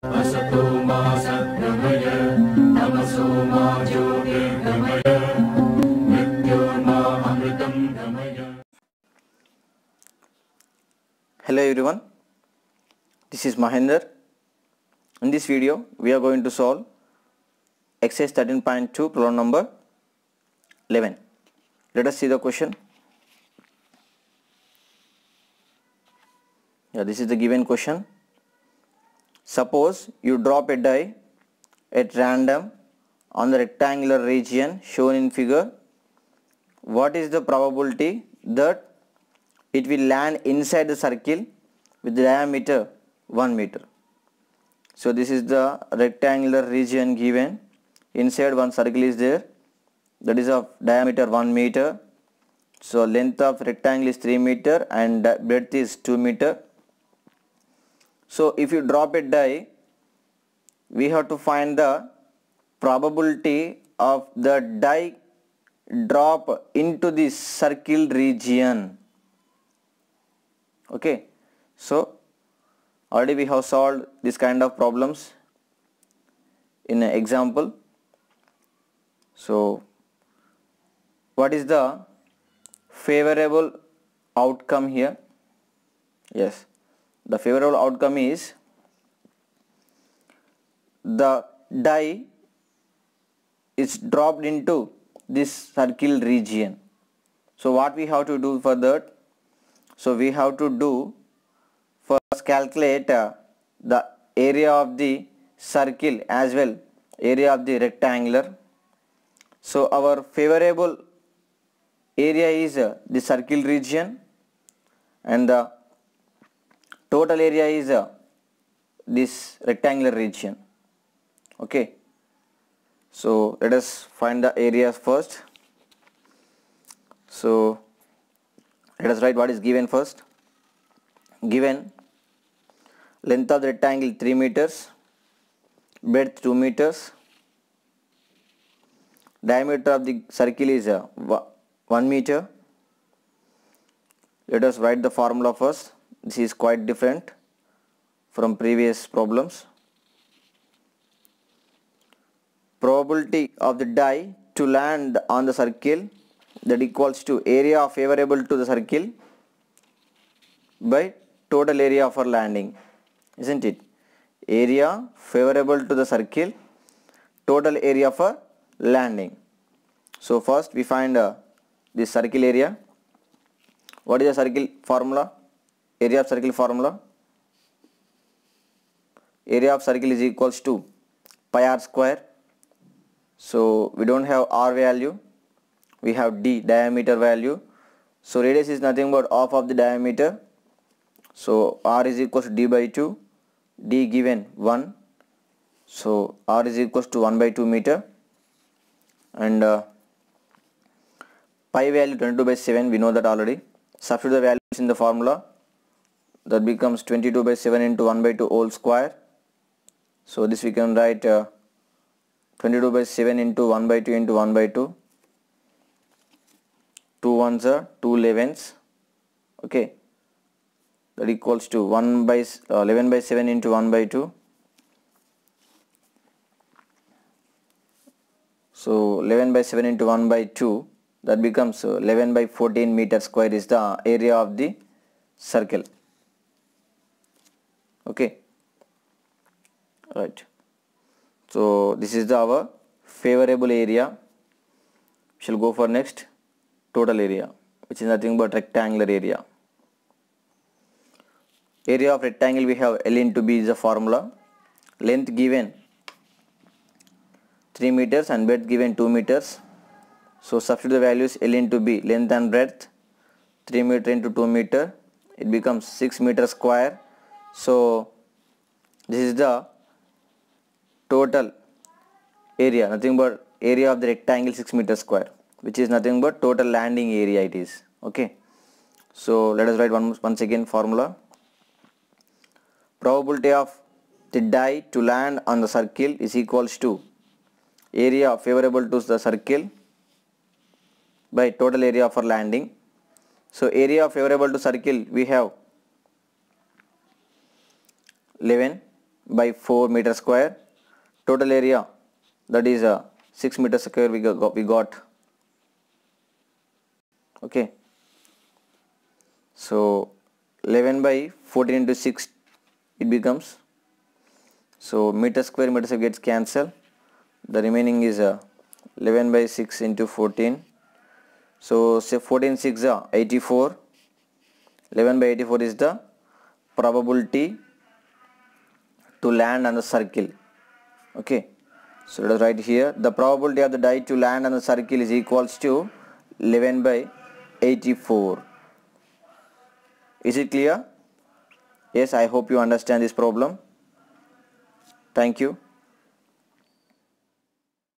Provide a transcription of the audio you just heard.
Hello everyone, this is Mahinder. In this video, we are going to solve exercise 13.2 problem number 11. Let us see the question. Yeah, this is the given question. Suppose you drop a die at random on the rectangular region shown in figure, what is the probability that it will land inside the circle with the diameter 1 meter. So this is the rectangular region given. Inside one circle is there that is of diameter 1 meter. So length of rectangle is 3 meter and breadth is 2 meter. So if you drop a die, we have to find the probability of the die drop into the circle region. Okay. So already we have solved this kind of problems in an example. So what is the favorable outcome here? Yes the favorable outcome is the dye is dropped into this circle region. So what we have to do for that? So we have to do first calculate uh, the area of the circle as well area of the rectangular. So our favorable area is uh, the circle region and the total area is uh, this rectangular region okay so let us find the areas first so let us write what is given first given length of the rectangle 3 meters breadth 2 meters diameter of the circle is uh, 1 meter let us write the formula first this is quite different from previous problems. Probability of the die to land on the circle that equals to area favorable to the circle by total area for landing isn't it area favorable to the circle total area for landing so first we find uh, this circle area what is the circle formula area of circle formula area of circle is equals to pi r square so we don't have r value we have d diameter value so radius is nothing but half of the diameter so r is equals to d by 2 d given 1 so r is equals to 1 by 2 meter and uh, pi value 22 by 7 we know that already substitute the values in the formula that becomes 22 by 7 into 1 by 2 whole square so this we can write uh, 22 by 7 into 1 by 2 into 1 by 2 2 ones are 2 elevens okay that equals to 1 by uh, 11 by 7 into 1 by 2 so 11 by 7 into 1 by 2 that becomes uh, 11 by 14 meter square is the area of the circle okay right so this is the our favorable area We shall go for next total area which is nothing but rectangular area area of rectangle we have L into B is the formula length given 3 meters and breadth given 2 meters so substitute the values L into B length and breadth 3 meter into 2 meter it becomes 6 meter square so this is the total area nothing but area of the rectangle 6 meter square which is nothing but total landing area it is okay. So let us write one, once again formula probability of the die to land on the circle is equals to area favorable to the circle by total area for landing. So area favorable to circle we have 11 by 4 meter square total area that is uh, 6 meter square we got, we got okay so 11 by 14 into 6 it becomes so meter square meter square gets cancelled the remaining is uh, 11 by 6 into 14 so say 14 6 uh, 84 11 by 84 is the probability to land on the circle okay so let us write here the probability of the die to land on the circle is equals to 11 by 84 is it clear yes i hope you understand this problem thank you